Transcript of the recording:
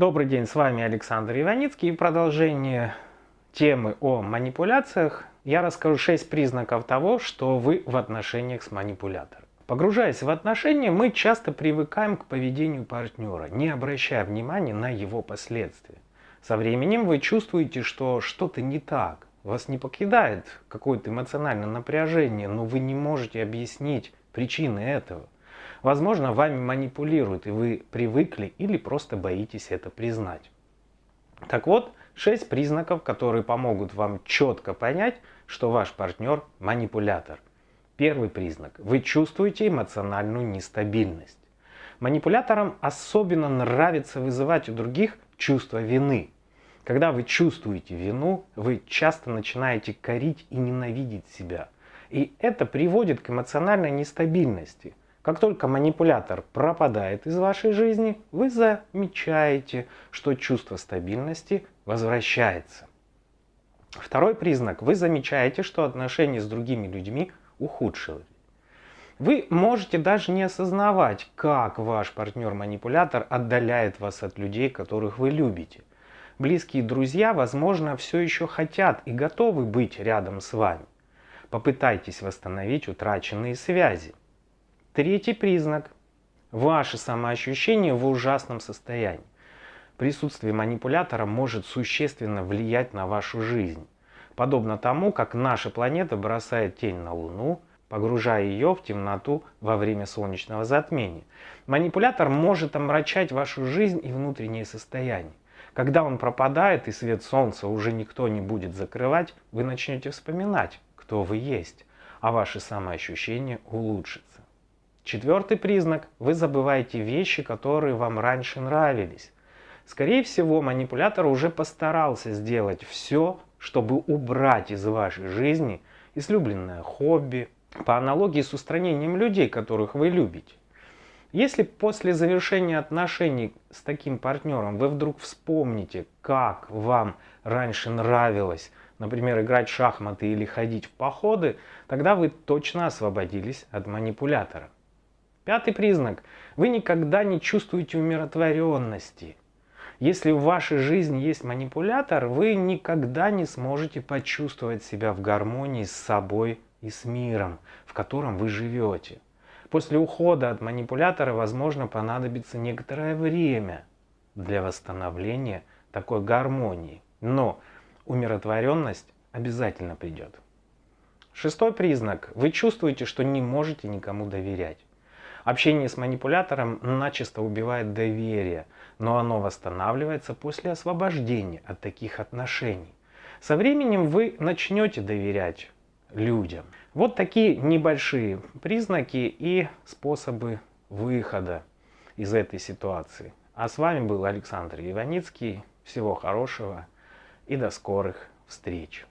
Добрый день, с вами Александр Иваницкий. И в продолжение темы о манипуляциях я расскажу 6 признаков того, что вы в отношениях с манипулятором. Погружаясь в отношения, мы часто привыкаем к поведению партнера, не обращая внимания на его последствия. Со временем вы чувствуете, что что-то не так. Вас не покидает какое-то эмоциональное напряжение, но вы не можете объяснить причины этого – Возможно, вами манипулируют, и вы привыкли или просто боитесь это признать. Так вот, шесть признаков, которые помогут вам четко понять, что ваш партнер – манипулятор. Первый признак – вы чувствуете эмоциональную нестабильность. Манипуляторам особенно нравится вызывать у других чувство вины. Когда вы чувствуете вину, вы часто начинаете корить и ненавидеть себя. И это приводит к эмоциональной нестабильности – как только манипулятор пропадает из вашей жизни, вы замечаете, что чувство стабильности возвращается. Второй признак. Вы замечаете, что отношения с другими людьми ухудшились. Вы можете даже не осознавать, как ваш партнер-манипулятор отдаляет вас от людей, которых вы любите. Близкие друзья, возможно, все еще хотят и готовы быть рядом с вами. Попытайтесь восстановить утраченные связи. Третий признак – ваше самоощущение в ужасном состоянии. Присутствие манипулятора может существенно влиять на вашу жизнь, подобно тому, как наша планета бросает тень на Луну, погружая ее в темноту во время солнечного затмения. Манипулятор может омрачать вашу жизнь и внутреннее состояние. Когда он пропадает и свет солнца уже никто не будет закрывать, вы начнете вспоминать, кто вы есть, а ваше самоощущение улучшится. Четвертый признак – вы забываете вещи, которые вам раньше нравились. Скорее всего, манипулятор уже постарался сделать все, чтобы убрать из вашей жизни излюбленное хобби, по аналогии с устранением людей, которых вы любите. Если после завершения отношений с таким партнером вы вдруг вспомните, как вам раньше нравилось, например, играть в шахматы или ходить в походы, тогда вы точно освободились от манипулятора. Пятый признак. Вы никогда не чувствуете умиротворенности. Если в вашей жизни есть манипулятор, вы никогда не сможете почувствовать себя в гармонии с собой и с миром, в котором вы живете. После ухода от манипулятора, возможно, понадобится некоторое время для восстановления такой гармонии. Но умиротворенность обязательно придет. Шестой признак. Вы чувствуете, что не можете никому доверять. Общение с манипулятором начисто убивает доверие, но оно восстанавливается после освобождения от таких отношений. Со временем вы начнете доверять людям. Вот такие небольшие признаки и способы выхода из этой ситуации. А с вами был Александр Иваницкий. Всего хорошего и до скорых встреч.